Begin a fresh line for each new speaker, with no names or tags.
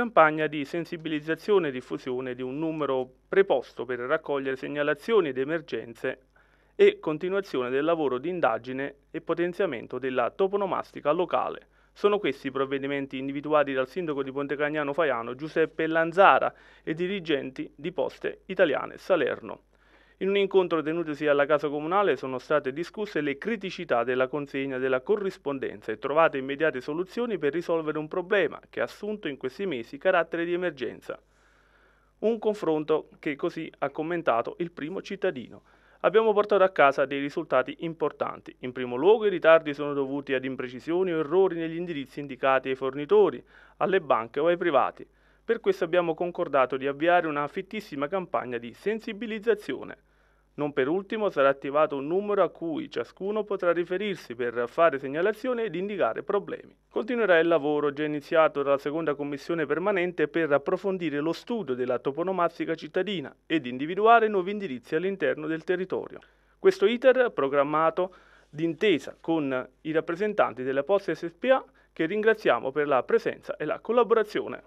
campagna di sensibilizzazione e diffusione di un numero preposto per raccogliere segnalazioni ed emergenze e continuazione del lavoro di indagine e potenziamento della toponomastica locale. Sono questi i provvedimenti individuati dal sindaco di Pontecagnano Faiano Giuseppe Lanzara e dirigenti di Poste Italiane Salerno. In un incontro tenutosi alla Casa Comunale sono state discusse le criticità della consegna della corrispondenza e trovate immediate soluzioni per risolvere un problema che ha assunto in questi mesi carattere di emergenza. Un confronto che così ha commentato il primo cittadino abbiamo portato a casa dei risultati importanti. In primo luogo i ritardi sono dovuti ad imprecisioni o errori negli indirizzi indicati ai fornitori, alle banche o ai privati. Per questo abbiamo concordato di avviare una fittissima campagna di sensibilizzazione. Non per ultimo sarà attivato un numero a cui ciascuno potrà riferirsi per fare segnalazioni ed indicare problemi. Continuerà il lavoro già iniziato dalla seconda commissione permanente per approfondire lo studio della toponomastica cittadina ed individuare nuovi indirizzi all'interno del territorio. Questo iter programmato d'intesa con i rappresentanti della Poste SPA che ringraziamo per la presenza e la collaborazione.